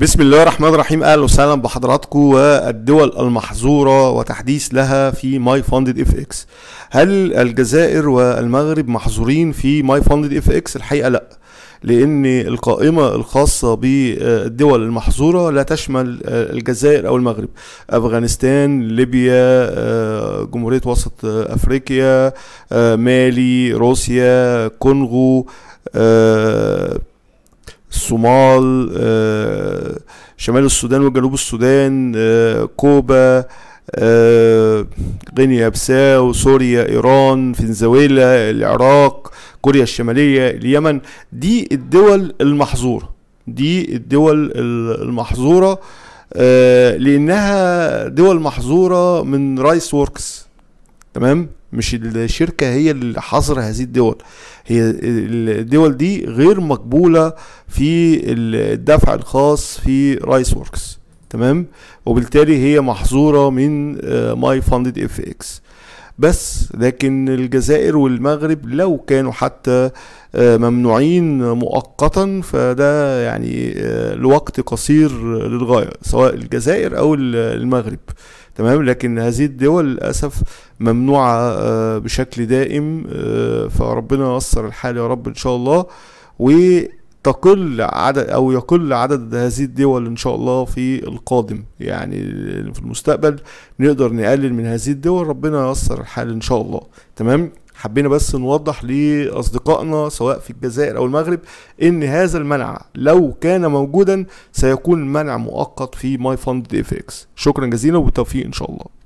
بسم الله الرحمن الرحيم اهلا وسهلا بحضراتكم والدول المحظوره وتحديث لها في ماي فاندد اف اكس هل الجزائر والمغرب محظورين في ماي فاندد اف اكس الحقيقه لا لان القائمه الخاصه بالدول المحظوره لا تشمل الجزائر او المغرب افغانستان ليبيا جمهوريه وسط افريقيا مالي روسيا كونغو الصومال آه، آه، شمال السودان وجنوب السودان آه، كوبا آه، غينيا بساو سوريا ايران فنزويلا العراق كوريا الشماليه اليمن دي الدول المحظوره دي الدول المحظوره آه، لانها دول محظوره من رايس ووركس تمام مش الشركه هي اللي حظر هذه الدول هي الدول دي غير مقبوله في الدفع الخاص في رايس ووركس تمام وبالتالي هي محظوره من ماي فاندد اف اكس بس لكن الجزائر والمغرب لو كانوا حتى آه، ممنوعين مؤقتا فده يعني آه، لوقت قصير للغاية سواء الجزائر أو المغرب تمام لكن هذه الدول للأسف ممنوعة آه، بشكل دائم فربنا ييسر الحال يا رب إن شاء الله و تقل عدد او يقل عدد هذه الدول ان شاء الله في القادم يعني في المستقبل نقدر نقلل من هذه الدول ربنا ييسر الحال ان شاء الله تمام حبينا بس نوضح لاصدقائنا سواء في الجزائر او المغرب ان هذا المنع لو كان موجودا سيكون منع مؤقت في ماي فاند اف اكس شكرا جزيلا وبالتوفيق ان شاء الله